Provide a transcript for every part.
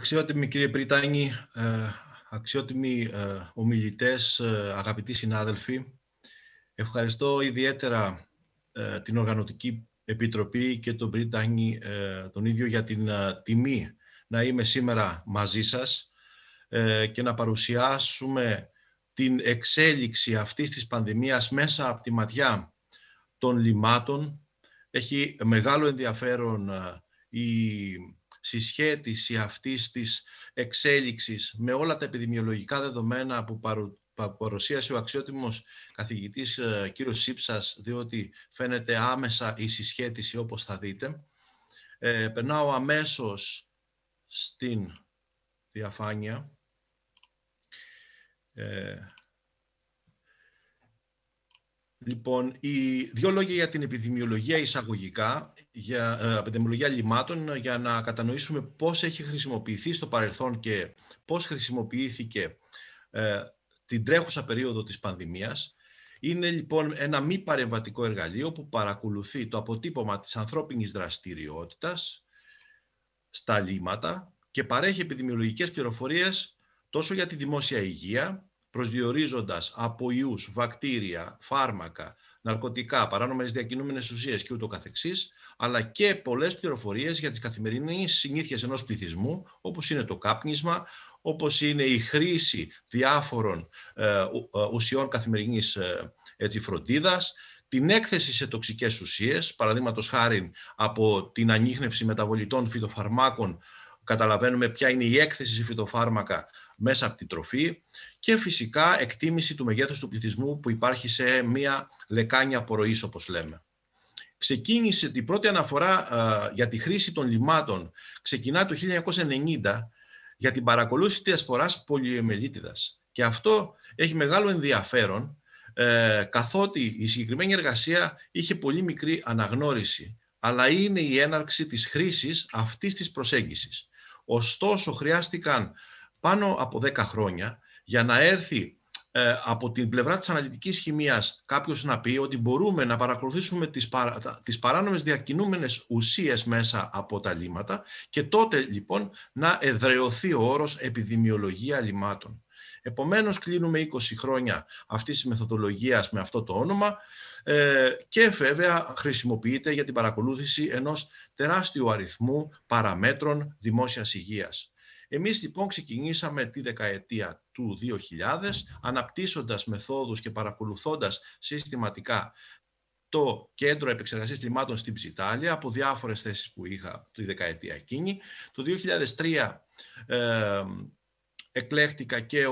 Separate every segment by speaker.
Speaker 1: Αξιότιμοι κύριε Πριτάνη, ε, αξιότιμοι ε, ομιλητές, ε, αγαπητοί συνάδελφοι, ευχαριστώ ιδιαίτερα την Οργανωτική Επιτροπή και τον Πριτάνη τον ίδιο για την τιμή να είμαι σήμερα μαζί σας και να παρουσιάσουμε την εξέλιξη αυτής της πανδημίας μέσα από τη ματιά των λιμάτων. Έχει μεγάλο ενδιαφέρον η συσχέτιση αυτής της εξέλιξης με όλα τα επιδημιολογικά δεδομένα που παρουσίασε ο αξιότιμος καθηγητής ε, κύριος Σύψας, διότι φαίνεται άμεσα η συσχέτιση όπως θα δείτε. Ε, περνάω αμέσως στην διαφάνεια. Ε, Λοιπόν, οι δύο λόγια για την επιδημιολογία εισαγωγικά για ε, επιδημιολογία λιμάτων ε, για να κατανοήσουμε πώς έχει χρησιμοποιηθεί στο παρελθόν και πώς χρησιμοποιήθηκε ε, την τρέχουσα περίοδο της πανδημίας. Είναι λοιπόν ένα μη παρεμβατικό εργαλείο που παρακολουθεί το αποτύπωμα της ανθρώπινης δραστηριότητας στα λίματα και παρέχει επιδημιολογικές πληροφορίες τόσο για τη δημόσια υγεία, προσδιορίζοντας από ιούς, βακτήρια, φάρμακα, ναρκωτικά, παράνομες διακινούμενες ουσίες κ.ο.κ. αλλά και πολλές πληροφορίες για τις καθημερινές συνήθειες ενός πληθυσμού, όπως είναι το κάπνισμα, όπως είναι η χρήση διάφορων ε, ε, ουσιών καθημερινής ε, φροντίδας, την έκθεση σε τοξικές ουσίες, παραδείγματος χάρη από την ανείχνευση μεταβολητών φυτοφαρμάκων, καταλαβαίνουμε ποια είναι η έκθεση σε φυτοφάρμακα μέσα από την τροφή και φυσικά εκτίμηση του μεγέθους του πληθυσμού που υπάρχει σε μία λεκάνια απορροής όπως λέμε. Ξεκίνησε την πρώτη αναφορά ε, για τη χρήση των λιμάτων ξεκινά το 1990 για την παρακολούθηση της σποράς πολυεμελίτιδας. Και αυτό έχει μεγάλο ενδιαφέρον ε, καθότι η συγκεκριμένη εργασία είχε πολύ μικρή αναγνώριση αλλά είναι η έναρξη της χρήσης αυτής της προσέγγισης. Ωστόσο, χρειάστηκαν πάνω από 10 χρόνια για να έρθει ε, από την πλευρά της αναλυτικής χημίας κάποιος να πει ότι μπορούμε να παρακολουθήσουμε τις, παρα, τις παράνομες διακινούμενες ουσίες μέσα από τα λίμματα και τότε λοιπόν να εδρεωθεί ο όρος επιδημιολογία λιμάτων. Επομένως κλείνουμε 20 χρόνια αυτής της μεθοδολογίας με αυτό το όνομα ε, και βέβαια χρησιμοποιείται για την παρακολούθηση ενός τεράστιου αριθμού παραμέτρων δημόσιας υγείας. Εμείς λοιπόν ξεκινήσαμε τη δεκαετία του 2000 αναπτύσσοντας μεθόδους και παρακολουθώντας συστηματικά το κέντρο επεξεργασίας κλιμάτων στην Ψιτάλια από διάφορες θέσεις που είχα τη δεκαετία εκείνη. Το 2003 ε, εκλέχτηκα και ε,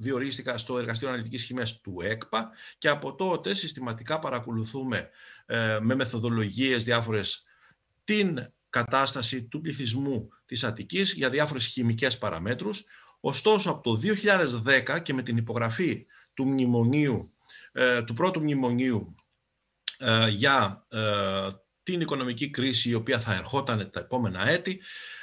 Speaker 1: διορίστηκα στο Εργαστήριο Αναλυτικής Χημίας του ΕΚΠΑ και από τότε συστηματικά παρακολουθούμε ε, με μεθοδολογίες διάφορες την κατάσταση του πληθυσμού της Αττικής για διάφορες χημικές παραμέτρους. Ωστόσο, από το 2010 και με την υπογραφή του, μνημονίου, ε, του πρώτου μνημονίου ε, για ε, την οικονομική κρίση η οποία θα ερχόταν τα επόμενα έτη,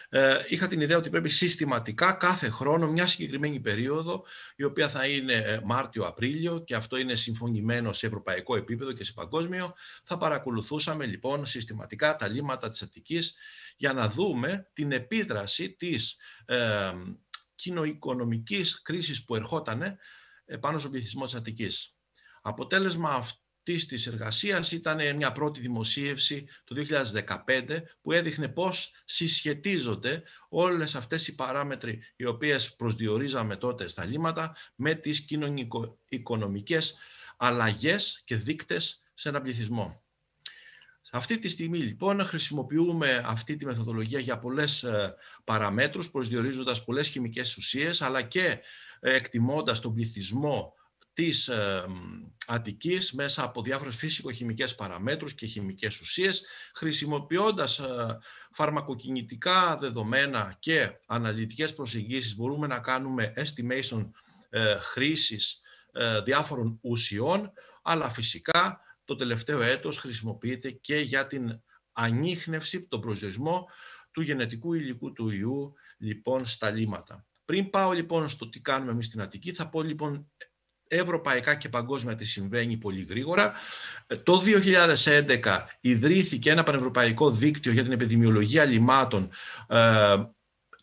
Speaker 1: ε, είχα την ιδέα ότι πρέπει συστηματικά κάθε χρόνο μια συγκεκριμένη περίοδο, η οποία θα είναι ε, Μάρτιο-Απρίλιο και αυτό είναι συμφωνημένο σε ευρωπαϊκό επίπεδο και σε παγκόσμιο, θα παρακολουθούσαμε λοιπόν συστηματικά τα λίμματα της Αττικής για να δούμε την επίδραση της ε, κοινοοικονομικής κρίσης που ερχόταν ε, πάνω στον πληθυσμό της Αττικής. Αποτέλεσμα αυτό αυτής της εργασίας ήταν μια πρώτη δημοσίευση το 2015 που έδειχνε πώς συσχετίζονται όλες αυτές οι παράμετροι οι οποίες προσδιορίζαμε τότε στα λίμματα με τις κοινωνικο-οικονομικές αλλαγές και δείκτες σε έναν πληθυσμό. Αυτή τη στιγμή λοιπόν χρησιμοποιούμε αυτή τη μεθοδολογία για πολλές ε, παραμέτρους προσδιορίζοντας πολλές χημικές ουσίες αλλά και ε, εκτιμώντας τον πληθυσμό της ε, Αττικής μέσα από διάφορες φυσικοχημικές παραμέτρους και χημικές ουσίες, χρησιμοποιώντας ε, φαρμακοκινητικά δεδομένα και αναλυτικές προσεγγίσεις μπορούμε να κάνουμε estimation ε, χρήσης ε, διάφορων ουσιών, αλλά φυσικά το τελευταίο έτος χρησιμοποιείται και για την ανείχνευση, τον προσδιορισμό του γενετικού υλικού του ιού λοιπόν στα λίμματα. Πριν πάω λοιπόν στο τι κάνουμε εμείς στην Αττική, θα πω λοιπόν ευρωπαϊκά και παγκόσμια τι συμβαίνει πολύ γρήγορα. Ε, το 2011 ιδρύθηκε ένα πανευρωπαϊκό δίκτυο για την επιδημιολογία λιμάτων. Ε,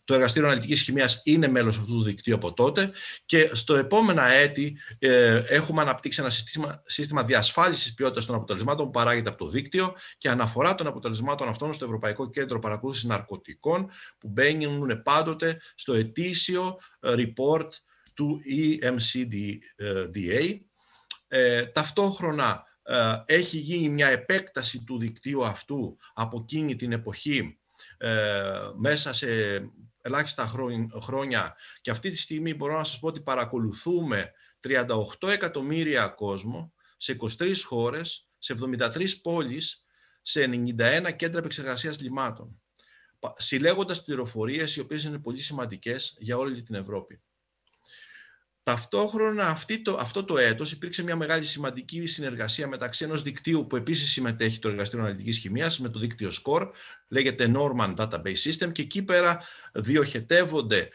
Speaker 1: το Εργαστήριο Αναλυτικής Χημίας είναι μέλος αυτού του δικτύου από τότε και στο επόμενα έτη ε, έχουμε αναπτύξει ένα σύστημα, σύστημα διασφάλισης ποιότητας των αποτελεσμάτων που παράγεται από το δίκτυο και αναφορά των αποτελεσμάτων αυτών στο Ευρωπαϊκό Κέντρο Παρακολούθησης Ναρκωτικών που μπαίνουν πάντοτε στο ετήσιο report του EMCDA. Ε, ταυτόχρονα ε, έχει γίνει μια επέκταση του δικτύου αυτού από εκείνη την εποχή ε, μέσα σε ελάχιστα χρόνια και αυτή τη στιγμή μπορώ να σας πω ότι παρακολουθούμε 38 εκατομμύρια κόσμο σε 23 χώρες, σε 73 πόλεις, σε 91 κέντρα επεξεργασίας λιμάτων, συλλέγοντας πληροφορίες οι οποίες είναι πολύ σημαντικές για όλη την Ευρώπη. Ταυτόχρονα αυτή το, αυτό το έτος υπήρξε μια μεγάλη σημαντική συνεργασία μεταξύ ενός δικτύου που επίσης συμμετέχει το Εργαστήριο Αναλυτικής Χημίας με το δίκτυο SCORE, λέγεται Norman Database System και εκεί πέρα διοχετεύονται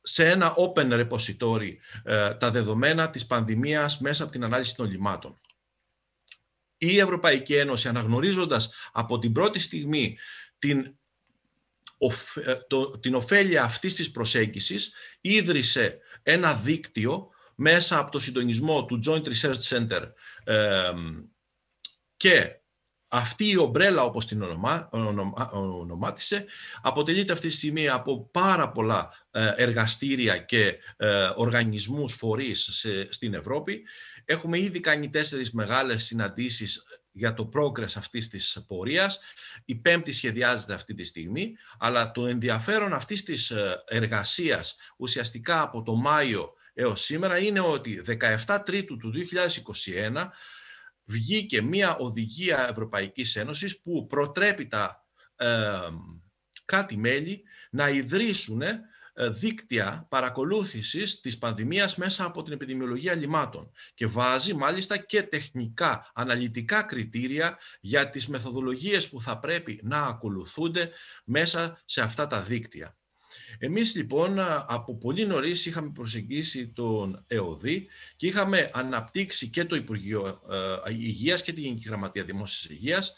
Speaker 1: σε ένα open repository ε, τα δεδομένα της πανδημίας μέσα από την ανάλυση των λιμάτων. Η Ευρωπαϊκή Ένωση αναγνωρίζοντας από την πρώτη στιγμή την ε, την ωφέλεια αυτής της προσέγγισης ίδρυσε ένα δίκτυο μέσα από το συντονισμό του Joint Research Center και αυτή η ομπρέλα όπως την ονομα, ονομάτισε αποτελείται αυτή τη στιγμή από πάρα πολλά ε, εργαστήρια και ε, οργανισμούς φορείς στην Ευρώπη. Έχουμε ήδη κάνει τέσσερις μεγάλες συναντήσεις για το progress αυτής της πορείας. Η πέμπτη σχεδιάζεται αυτή τη στιγμή, αλλά το ενδιαφέρον αυτής της ε, εργασίας ουσιαστικά από το Μάιο έως σήμερα είναι ότι 17 Τρίτου του 2021 βγήκε μία οδηγία Ευρωπαϊκής Ένωσης που προτρέπει τα ε, κάτι μέλη να ιδρύσουν ε, δίκτυα παρακολούθησης της πανδημίας μέσα από την επιδημιολογία λιμάτων και βάζει μάλιστα και τεχνικά, αναλυτικά κριτήρια για τις μεθοδολογίες που θα πρέπει να ακολουθούνται μέσα σε αυτά τα δίκτυα. Εμείς λοιπόν ε, από πολύ νωρίς είχαμε προσεγγίσει τον ΕΟΔΗ και είχαμε αναπτύξει και το Υπουργείο ε, Υγείας και την Γενική Γραμματεία Δημόσιας Υγείας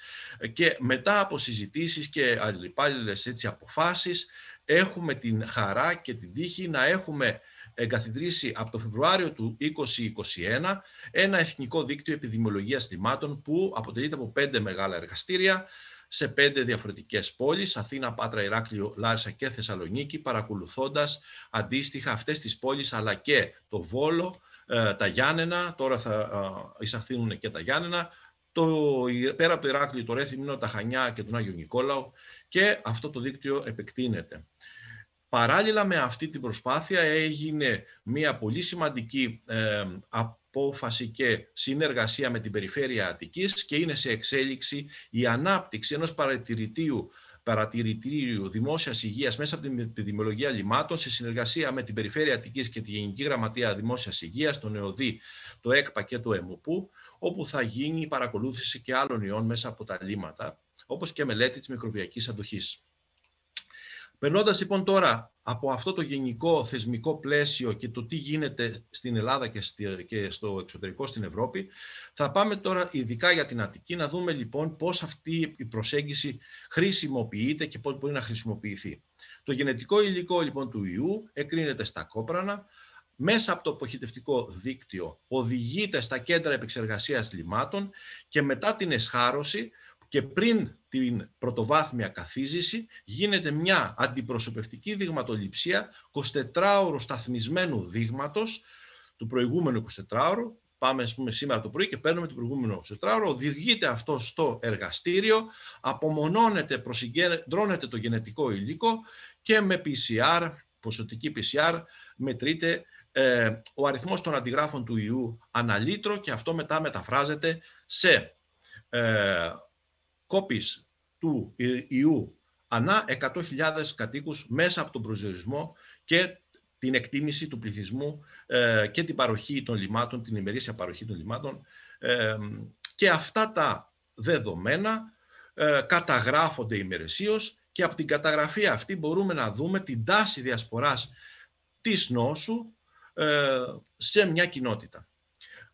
Speaker 1: και μετά από συζητήσεις και αλληλεπάλληλες έτσι αποφάσεις Έχουμε την χαρά και την τύχη να έχουμε εγκαθιδρύσει από το Φεβρουάριο του 2021 ένα εθνικό δίκτυο επιδημιολογίας θυμάτων που αποτελείται από πέντε μεγάλα εργαστήρια σε πέντε διαφορετικές πόλεις, Αθήνα, Πάτρα, Ηράκλειο, Λάρισα και Θεσσαλονίκη, παρακολουθώντας αντίστοιχα αυτές τις πόλεις αλλά και το Βόλο, ε, τα Γιάννενα, τώρα θα ε, εισαχθούν και τα Γιάννενα, το, πέρα από το Ηράκλειο, το τα Χανιά και τον Άγιο Νικόλαο και αυτό το δίκτυο επεκτείνεται. Παράλληλα με αυτή την προσπάθεια έγινε μια πολύ σημαντική απόφαση και συνεργασία με την Περιφέρεια Αττικής και είναι σε εξέλιξη η ανάπτυξη ενός παρατηρητήου Παρατηρητήριου Δημόσιας Υγείας μέσα από την επιδημιολογία λιμάτων, σε συνεργασία με την Περιφέρεια Αττικής και τη Γενική Γραμματεία Δημόσιας Υγείας, τον ΕΟΔΗ, το ΕΚΠΑ και το ΕΜΟΠΟΥ, όπου θα γίνει η παρακολούθηση και άλλων ιών μέσα από τα λίματα, όπως και μελέτη της μικροβιακής αντοχής. Περνώντας λοιπόν τώρα από αυτό το γενικό θεσμικό πλαίσιο και το τι γίνεται στην Ελλάδα και στο εξωτερικό στην Ευρώπη. Θα πάμε τώρα ειδικά για την Αττική να δούμε λοιπόν πώς αυτή η προσέγγιση χρησιμοποιείται και πώς μπορεί να χρησιμοποιηθεί. Το γενετικό υλικό λοιπόν του ιού εκρίνεται στα κόπρανα, μέσα από το αποχητευτικό δίκτυο οδηγείται στα κέντρα επεξεργασίας λιμάτων και μετά την εσχάρωση και πριν την πρωτοβάθμια καθίζηση γίνεται μια αντιπροσωπευτική δειγματοληψία 24ωρο σταθμισμένου δείγματος του προηγούμενου 24ωρου. Πάμε ας πούμε, σήμερα το πρωί και παίρνουμε το προηγούμενο 24ωρο. Οδηγείται αυτό στο εργαστήριο, απομονώνεται, προσυγκεντρώνεται το γενετικό υλικό και με PCR, ποσοτική PCR, μετρείται ε, ο αριθμός των αντιγράφων του ιού αναλύτρο και αυτό μετά μεταφράζεται σε ε, κόπης του ιού ανά 100.000 κατοίκους μέσα από τον προσδιορισμό και την εκτίμηση του πληθυσμού ε, και την παροχή των λιμάτων, την ημερήσια παροχή των λιμάτων. Ε, και αυτά τα δεδομένα ε, καταγράφονται ημερησίως και από την καταγραφή αυτή μπορούμε να δούμε την τάση διασποράς της νόσου σε μια κοινότητα.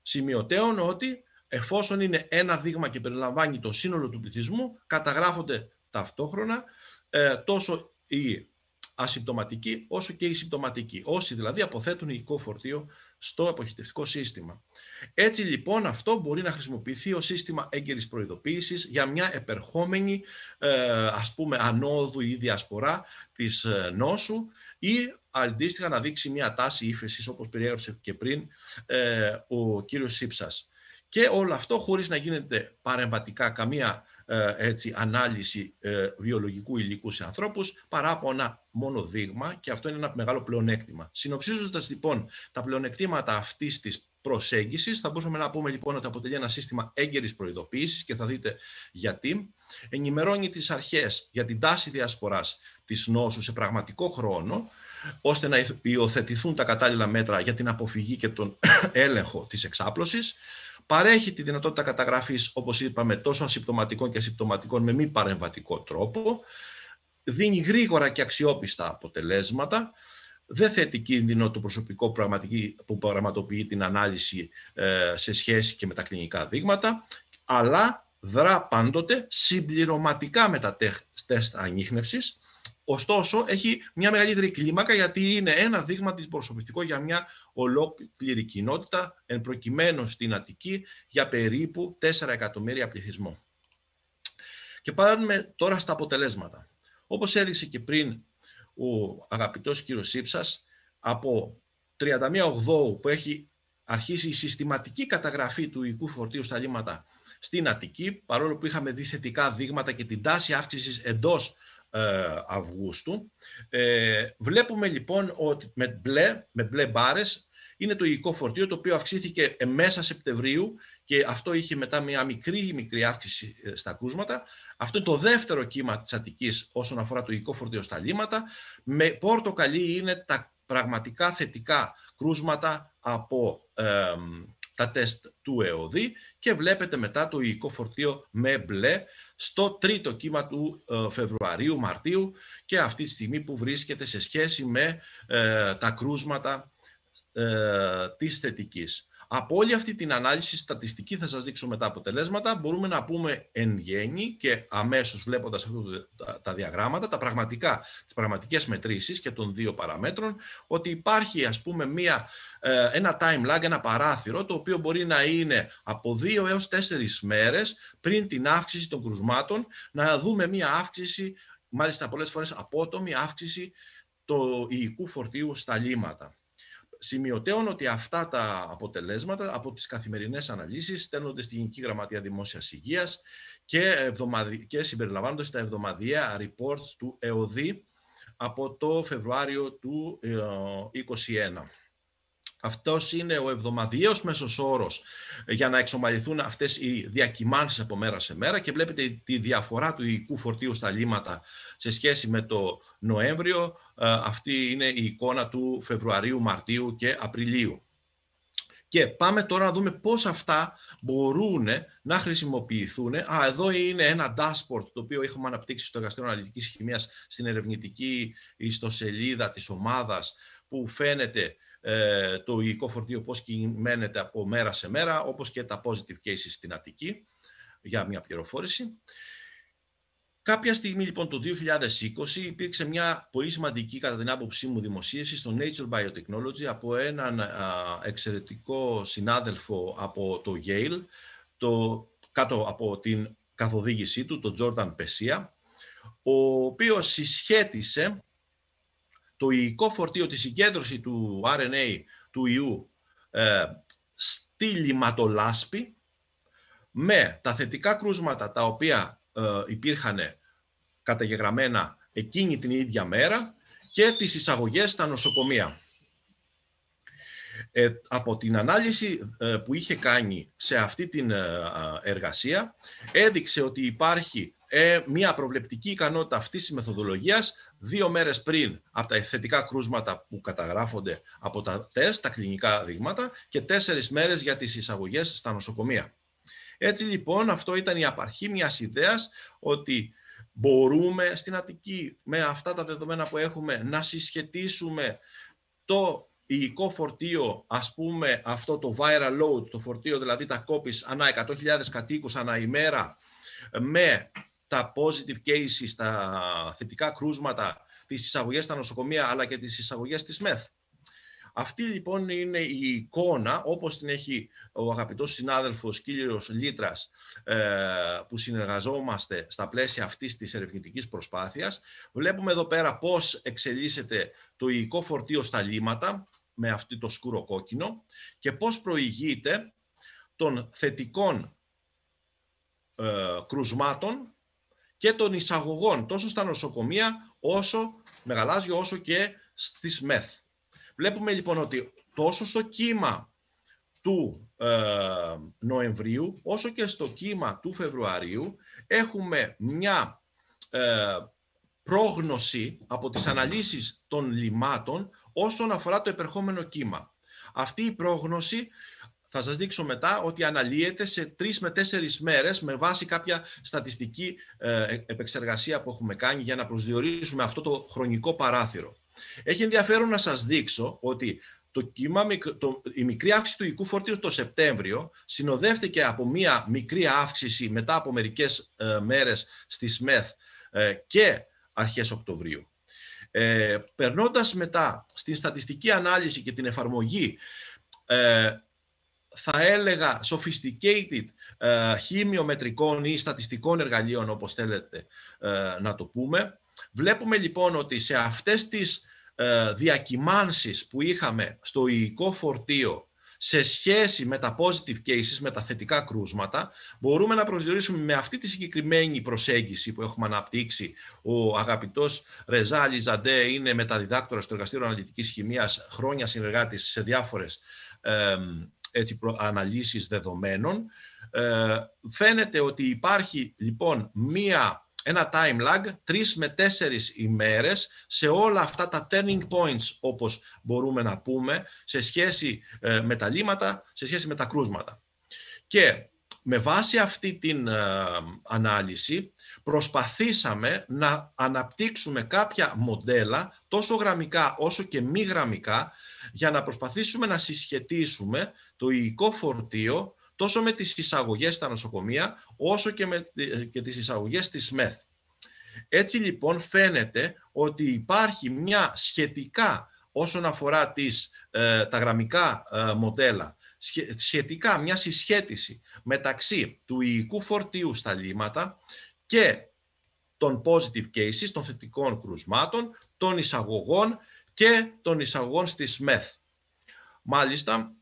Speaker 1: Σημειωτέων ότι Εφόσον είναι ένα δείγμα και περιλαμβάνει το σύνολο του πληθυσμού, καταγράφονται ταυτόχρονα ε, τόσο οι ασυμπτωματικοί όσο και οι συμπτωματικοί. Όσοι δηλαδή αποθέτουν υλικό φορτίο στο αποχητευτικό σύστημα. Έτσι λοιπόν αυτό μπορεί να χρησιμοποιηθεί ως σύστημα έγκαιρης προειδοποίησης για μια επερχόμενη ε, ας πούμε ανόδου ή διασπορά της ε, νόσου ή αντίστοιχα να δείξει μια τάση ύφεσης όπως περιέγραψε και πριν ο κύριος Σύψας. Και όλο αυτό χωρίς να γίνεται παρεμβατικά καμία ε, έτσι, ανάλυση ε, βιολογικού υλικού σε ανθρώπους, παρά από ένα μόνο δείγμα και αυτό είναι ένα μεγάλο πλεονέκτημα. Συνοψίζοντας λοιπόν τα πλεονεκτήματα αυτής της προσέγγισης, θα μπορούσαμε να πούμε λοιπόν ότι αποτελεί ένα σύστημα έγκαιρης προειδοποίησης και θα δείτε γιατί. Ενημερώνει τις αρχές για την τάση διασποράς της νόσου σε πραγματικό χρόνο, ώστε να υιοθετηθούν τα κατάλληλα μέτρα για την αποφυγή και τον έλεγχο της εξάπλωσης, παρέχει τη δυνατότητα καταγραφής, όπως είπαμε, τόσο ασυμπτωματικών και ασυμπτωματικών με μη παρεμβατικό τρόπο, δίνει γρήγορα και αξιόπιστα αποτελέσματα, δεν θέτει κίνδυνο το προσωπικό που πραγματοποιεί την ανάλυση ε, σε σχέση και με τα κλινικά δείγματα, αλλά δρά πάντοτε συμπληρωματικά με τα τεστ ανείχνευσης, Ωστόσο, έχει μια μεγαλύτερη κλίμακα γιατί είναι ένα δείγμα της προσωπιστικό για μια ολόκληρη κοινότητα, εν προκειμένου στην Αττική, για περίπου 4 εκατομμύρια πληθυσμό. Και πάμε τώρα στα αποτελέσματα. Όπως έδειξε και πριν ο αγαπητός κύριος Σύψας, από 31 Οκτώου που έχει αρχίσει η συστηματική καταγραφή του οικού φορτίου στα λίμματα στην Αττική, παρόλο που είχαμε δει θετικά δείγματα και την τάση αύξησης εντός ε, Αυγούστου. Ε, βλέπουμε λοιπόν ότι με μπλε, με μπλε μπάρες είναι το υλικό φορτίο το οποίο αυξήθηκε μέσα Σεπτεμβρίου και αυτό είχε μετά μια μικρή μικρή αύξηση ε, στα κρούσματα. Αυτό είναι το δεύτερο κύμα της Αττικής όσον αφορά το υλικό φορτίο στα λίματα. Με πορτοκαλί είναι τα πραγματικά θετικά κρούσματα από τα τεστ του ΕΟΔΗ και βλέπετε μετά το υλικό φορτίο με μπλε στο τρίτο κύμα του ε, Φεβρουαρίου-Μαρτίου και αυτή τη στιγμή που βρίσκεται σε σχέση με ε, τα κρούσματα ε, της θετικής. Από όλη αυτή την ανάλυση στατιστική θα σας δείξω μετά αποτελέσματα, μπορούμε να πούμε εν γέννη και αμέσως βλέποντας τα διαγράμματα, τα πραγματικά, τις πραγματικές μετρήσεις και των δύο παραμέτρων, ότι υπάρχει ας πούμε μία ε, ένα time lag, ένα παράθυρο, το οποίο μπορεί να είναι από δύο έως 4 μέρες πριν την αύξηση των κρουσμάτων, να δούμε μία αύξηση, μάλιστα πολλές φορές απότομη αύξηση του υλικού φορτίου στα λίμματα. Σημειωτέων ότι αυτά τα αποτελέσματα από τις καθημερινές αναλύσεις στέλνονται στη Γενική Γραμματεία Δημόσιας Υγείας και, εβδομαδι... και συμπεριλαμβάνονται στα εβδομαδιαία reports του ΕΟΔΗ από το Φεβρουάριο του 2021. Ε, αυτός είναι ο εβδομαδιαίος μέσος όρος για να εξομαλυθούν αυτές οι διακυμάνσεις από μέρα σε μέρα και βλέπετε τη διαφορά του υλικού φορτίου στα λίμματα σε σχέση με το Νοέμβριο. Ε, αυτή είναι η εικόνα του Φεβρουαρίου, Μαρτίου και Απριλίου. Και πάμε τώρα να δούμε πώς αυτά μπορούν να χρησιμοποιηθούν. Α, εδώ είναι ένα dashboard το οποίο έχουμε αναπτύξει στο εργαστήριο αναλυτικής χημίας στην ερευνητική ιστοσελίδα της ομάδας που φαίνεται ε, το υγικό φορτίο πώς κυμαίνεται από μέρα σε μέρα, όπως και τα positive cases στην Αττική, για μια πληροφόρηση. Κάποια στιγμή λοιπόν το 2020 υπήρξε μια πολύ σημαντική κατά την άποψή μου δημοσίευση στο Nature Biotechnology από έναν εξαιρετικό συνάδελφο από το Yale, το, κάτω από την καθοδήγησή του, τον Jordan Πεσία, ο οποίος συσχέτισε το υλικό φορτίο, τη συγκέντρωση του RNA του ιού ε, στη λιματολάσπη με τα θετικά κρούσματα τα οποία ε, υπήρχαν καταγεγραμμένα εκείνη την ίδια μέρα και τις εισαγωγές στα νοσοκομεία. Ε, από την ανάλυση που είχε κάνει σε αυτή την εργασία έδειξε ότι υπάρχει ε, μια προβλεπτική ικανότητα αυτής της μεθοδολογίας δύο μέρες πριν από τα θετικά κρούσματα που καταγράφονται από τα τεστ, τα κλινικά δείγματα και τέσσερις μέρες για τις εισαγωγές στα νοσοκομεία. Έτσι λοιπόν αυτό ήταν η απαρχή μιας ιδέας ότι μπορούμε στην Αττική με αυτά τα δεδομένα που έχουμε να συσχετίσουμε το υλικό φορτίο, ας πούμε αυτό το viral load, το φορτίο δηλαδή τα κόπης ανά 100.000 κατοίκους ανά ημέρα, με τα positive cases, τα θετικά κρούσματα, τις εισαγωγές στα νοσοκομεία, αλλά και τις εισαγωγές της ΜΕΘ. Αυτή λοιπόν είναι η εικόνα, όπως την έχει ο αγαπητός συνάδελφος κύριος Λίτρας, ε, που συνεργαζόμαστε στα πλαίσια αυτής της ερευνητικής προσπάθειας. Βλέπουμε εδώ πέρα πώς εξελίσσεται το υλικό φορτίο στα λίματα, με αυτό το σκούρο κόκκινο, και πώς προηγείται των θετικών ε, κρουσμάτων και των εισαγωγών τόσο στα νοσοκομεία όσο μεγαλάζιο όσο και στις ΜΕΘ. Βλέπουμε λοιπόν ότι τόσο στο κύμα του ε, Νοεμβρίου όσο και στο κύμα του Φεβρουαρίου έχουμε μια ε, πρόγνωση από τις αναλύσεις των λιμάτων όσον αφορά το επερχόμενο κύμα. Αυτή η πρόγνωση θα σας δείξω μετά ότι αναλύεται σε τρεις με τέσσερις μέρες με βάση κάποια στατιστική ε, επεξεργασία που έχουμε κάνει για να προσδιορίσουμε αυτό το χρονικό παράθυρο. Έχει ενδιαφέρον να σας δείξω ότι το κύμα, η μικρή αύξηση του οικού φορτίου το Σεπτέμβριο συνοδεύτηκε από μία μικρή αύξηση μετά από μερικές ε, μέρες στη ΣΜΕΘ ε, και αρχές Οκτωβρίου. Ε, περνώντας μετά στην στατιστική ανάλυση και την εφαρμογή ε, θα έλεγα sophisticated ε, χημιομετρικών ή στατιστικών εργαλείων, όπως θέλετε ε, να το πούμε. Βλέπουμε λοιπόν ότι σε αυτές τις ε, διακυμάνσεις που είχαμε στο υλικό φορτίο σε σχέση με τα positive cases, με τα θετικά κρούσματα, μπορούμε να προσδιορίσουμε με αυτή τη συγκεκριμένη προσέγγιση που έχουμε αναπτύξει. Ο αγαπητός Ρεζάλη Ζαντέ είναι μεταδιδάκτορας του Εργαστήριο Αναλυτικής Χημίας, χρόνια συνεργάτης σε διάφορες έτσι, αναλύσεις δεδομένων. Ε, φαίνεται ότι υπάρχει λοιπόν μία, ένα time lag, τρεις με τέσσερις ημέρες σε όλα αυτά τα turning points όπως μπορούμε να πούμε σε σχέση ε, με τα λύματα, σε σχέση με τα κρούσματα. Και με βάση αυτή την ε, ανάλυση προσπαθήσαμε να αναπτύξουμε κάποια μοντέλα τόσο γραμμικά όσο και μη γραμμικά για να προσπαθήσουμε να συσχετίσουμε το υλικό φορτίο τόσο με τις εισαγωγές στα νοσοκομεία όσο και με ε, και τις εισαγωγές της ΜΕΘ. Έτσι λοιπόν φαίνεται ότι υπάρχει μια σχετικά όσον αφορά τις, ε, τα γραμμικά ε, μοντέλα σχετικά μια συσχέτιση μεταξύ του υλικού φορτίου στα λίματα και των positive cases, των θετικών κρουσμάτων, των εισαγωγών και των εισαγωγών στη ΣΜΕΘ. Μάλιστα,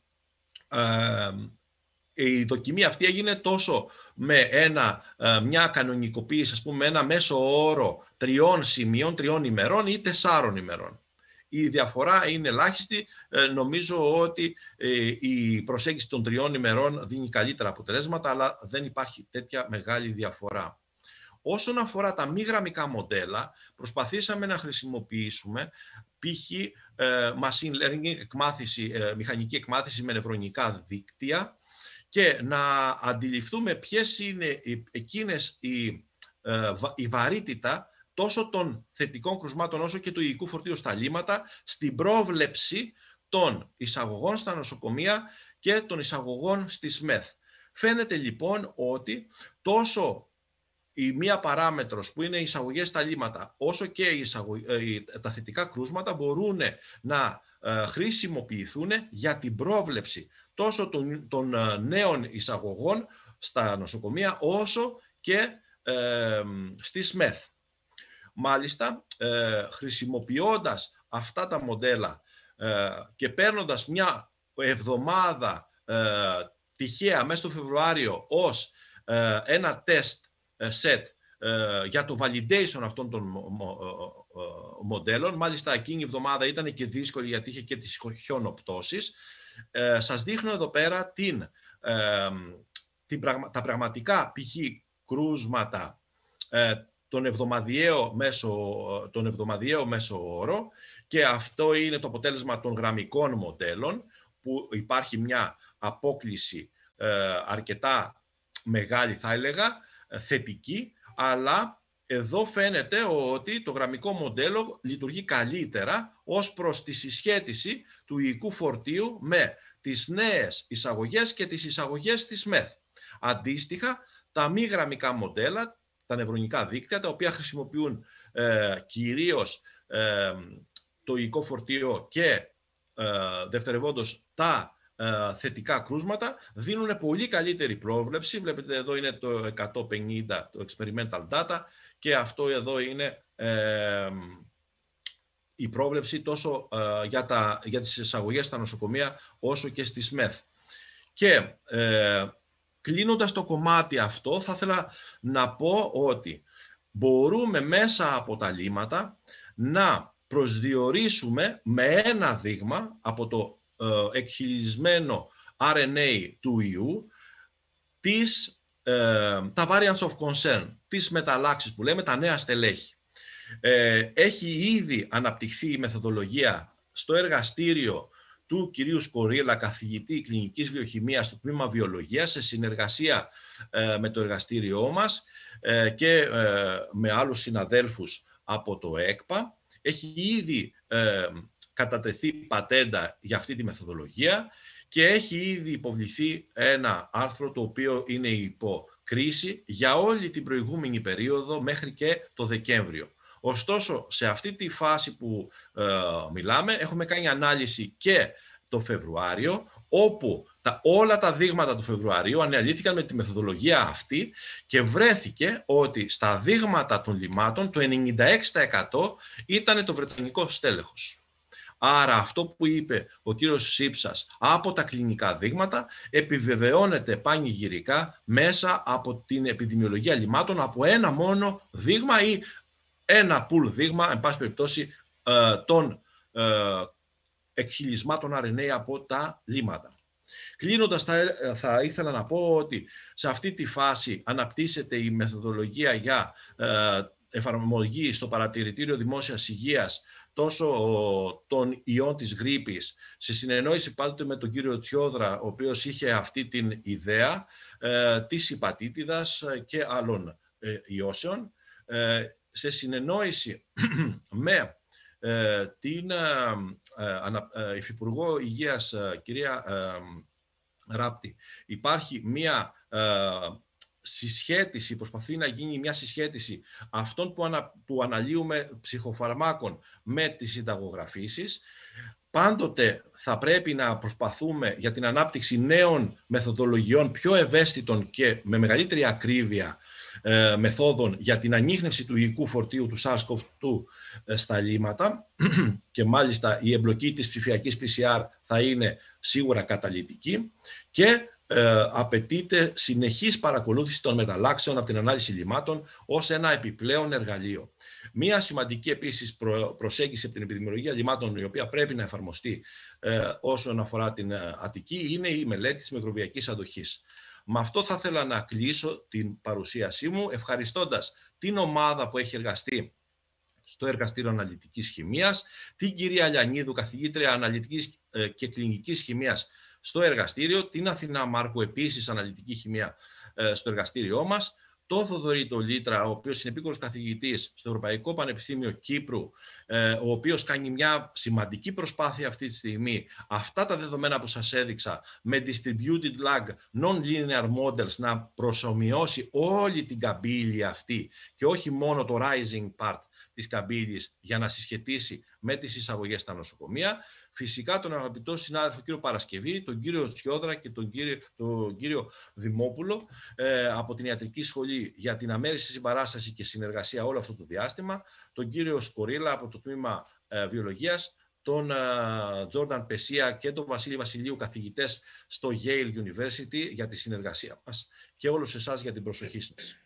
Speaker 1: η δοκιμή αυτή έγινε τόσο με ένα, ε, μια κανονικοποίηση, ας πούμε, ένα μέσο όρο τριών σημείων, τριών ημερών ή τεσσάρων ημερών. Η διαφορά είναι ελάχιστη. Ε, νομίζω ότι ε, η προσέγγιση των τριών ημερών δίνει καλύτερα αποτελέσματα, αλλά δεν υπάρχει τέτοια μεγάλη διαφορά. Όσον αφορά τα μη γραμμικά μοντέλα, προσπαθήσαμε να χρησιμοποιήσουμε π.χ. Ε, machine learning, εκμάθηση, ε, μηχανική εκμάθηση με νευρονικά δίκτυα και να αντιληφθούμε ποιες είναι εκείνες η, ε, η βαρύτητα τόσο των θετικών κρουσμάτων όσο και του υγικού φορτίου στα λίματα στην πρόβλεψη των εισαγωγών στα νοσοκομεία και των εισαγωγών στη ΣΜΕΘ. Φαίνεται λοιπόν ότι τόσο η μία παράμετρος που είναι οι εισαγωγές στα λίμματα, όσο και οι ε, τα θετικά κρούσματα μπορούν να ε, χρησιμοποιηθούν για την πρόβλεψη τόσο των, ε, νέων εισαγωγών στα νοσοκομεία, όσο και στη ΣΜΕΘ. Μάλιστα, ε, χρησιμοποιώντας αυτά τα μοντέλα και παίρνοντας μια εβδομάδα τυχαία μέσα στο Φεβρουάριο ως ένα τεστ ε, set ε, για το validation αυτών των ε, μοντέλων. Μάλιστα, εκείνη η εβδομάδα ήταν και δύσκολη γιατί είχε και τις χιονοπτώσεις. Σας δείχνω εδώ πέρα την, τα πραγματικά π.χ. κρούσματα τον εβδομαδιαίο, μέσο, τον εβδομαδιαίο μέσο όρο και αυτό είναι το αποτέλεσμα των γραμμικών μοντέλων που υπάρχει μια απόκληση αρκετά μεγάλη θα έλεγα θετική, αλλά εδώ φαίνεται ότι το γραμμικό μοντέλο λειτουργεί καλύτερα ως προς τη συσχέτιση του υλικού φορτίου με τις νέες εισαγωγές και τις εισαγωγές της ΜΕΘ. Αντίστοιχα, τα μη γραμμικά μοντέλα, τα νευρονικά δίκτυα, τα οποία χρησιμοποιούν ε, κυρίως ε, το υλικό φορτίο και ε, δευτερευόντως τα ε, θετικά κρούσματα, δίνουν πολύ καλύτερη πρόβλεψη. Βλέπετε εδώ είναι το 150, το experimental data και αυτό εδώ είναι η πρόβλεψη τόσο ε, για, τα, για τις εισαγωγές στα νοσοκομεία όσο και στις ΜΕΘ. Και ε, κλείνοντας το κομμάτι αυτό θα ήθελα να πω ότι μπορούμε μέσα από τα λύματα να προσδιορίσουμε με ένα δείγμα από το ε, εκχυλισμένο RNA του ιού, τις, ε, τα variants of concern, τις μεταλλάξεις που λέμε, τα νέα στελέχη. Ε, έχει ήδη αναπτυχθεί η μεθοδολογία στο εργαστήριο του κυρίου Σκορίλα, καθηγητή κλινικής βιοχημίας του τμήμα βιολογίας, σε συνεργασία με το εργαστήριό μας και με άλλους συναδέλφους από το ΕΚΠΑ. Έχει ήδη κατατεθεί πατέντα για αυτή τη μεθοδολογία και έχει ήδη υποβληθεί ένα άρθρο το οποίο είναι υπό κρίση για όλη την προηγούμενη περίοδο μέχρι και το Δεκέμβριο. Ωστόσο, σε αυτή τη φάση που ε, μιλάμε, έχουμε κάνει ανάλυση και το Φεβρουάριο, όπου τα, όλα τα δείγματα του Φεβρουαρίου αναλύθηκαν με τη μεθοδολογία αυτή και βρέθηκε ότι στα δείγματα των λιμάτων το 96% ήταν το βρετανικό στέλεχος. Άρα αυτό που είπε ο κύριος Σύψας από τα κλινικά δείγματα επιβεβαιώνεται πανηγυρικά μέσα από την επιδημιολογία λιμάτων από ένα μόνο δείγμα ή ένα πουλ δείγμα, εν πάση περιπτώσει, ε, των ε, εκχυλισμάτων RNA από τα λίματα. Κλείνοντας, ε, θα ήθελα να πω ότι σε αυτή τη φάση αναπτύσσεται η μεθοδολογία για εφαρμογή στο παρατηρητήριο δημόσιας υγείας τόσο των ιών της γρήπης, σε συνεννόηση πάντοτε με τον κύριο Τσιόδρα, ο οποίος είχε αυτή την ιδέα ε, της υπατήτηδας και άλλων ε, ιώσεων, ε, σε συνεννόηση με ε, την ε, Υφυπουργό Υγείας κυρία Ράπτη. Υπάρχει μία συσχέτιση, προσπαθεί να γίνει μια συσχέτιση αυτών που, που αναλύουμε ψυχοφαρμάκων με τις συνταγογραφήσεις. Πάντοτε θα πρέπει να προσπαθούμε για την ανάπτυξη νέων μεθοδολογιών πιο ευαίσθητων και με μεγαλύτερη ακρίβεια ε, μεθόδων για την ανείχνευση του υγικού φορτίου του SARS-CoV-2 ε, στα λίματα και μάλιστα η εμπλοκή της ψηφιακής PCR θα είναι σίγουρα καταλυτική και ε, απαιτείται συνεχής παρακολούθηση των μεταλλάξεων από την ανάλυση λιμάτων ως ένα επιπλέον εργαλείο. Μία σημαντική επίσης προσέγγιση από την επιδημιολογία λιμάτων η οποία πρέπει να εφαρμοστεί ε, όσον αφορά την ε, Αττική είναι η μελέτη της μικροβιακής αντοχής. Με αυτό θα ήθελα να κλείσω την παρουσίασή μου ευχαριστώντας την ομάδα που έχει εργαστεί στο Εργαστήριο Αναλυτικής Χημίας, την κυρία Λιανίδου, καθηγήτρια Αναλυτικής ε, και Κλινικής Χημίας στο εργαστήριο, την Αθηνά Μάρκου επίσης αναλυτική χημεία ε, στο εργαστήριό μας. το Θοδωρή Τολίτρα, ο οποίος είναι επίκορος καθηγητής στο Ευρωπαϊκό Πανεπιστήμιο Κύπρου, ε, ο οποίος κάνει μια σημαντική προσπάθεια αυτή τη στιγμή, αυτά τα δεδομένα που σας έδειξα, με distributed lag non-linear models, να προσωμιώσει όλη την καμπύλη αυτή και όχι μόνο το rising part της καμπύλης για να συσχετίσει με τις εισαγωγές στα νοσοκομεία. Φυσικά τον αγαπητό συνάδελφο κύριο Παρασκευή, τον κύριο Τσιόδρα και τον κύριο, τον κύριο Δημόπουλο ε, από την Ιατρική Σχολή για την αμέριστη συμπαράσταση και συνεργασία όλο αυτό το διάστημα, τον κύριο Σκορίλα από το τμήμα ε, Βιολογίας, τον ε, Τζόρνταν Πεσία και τον Βασίλη Βασιλείου καθηγητές στο Yale University για τη συνεργασία μας και όλους εσάς για την προσοχή σας.